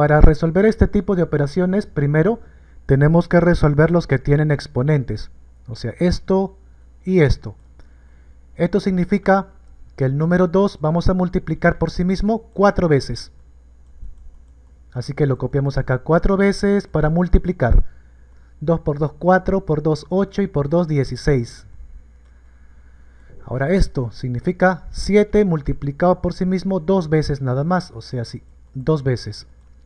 Para resolver este tipo de operaciones, primero tenemos que resolver los que tienen exponentes. O sea, esto y esto. Esto significa que el número 2 vamos a multiplicar por sí mismo 4 veces. Así que lo copiamos acá 4 veces para multiplicar. 2 por 2, 4, por 2, 8 y por 2, 16. Ahora esto significa 7 multiplicado por sí mismo dos veces nada más, o sea, sí, dos veces.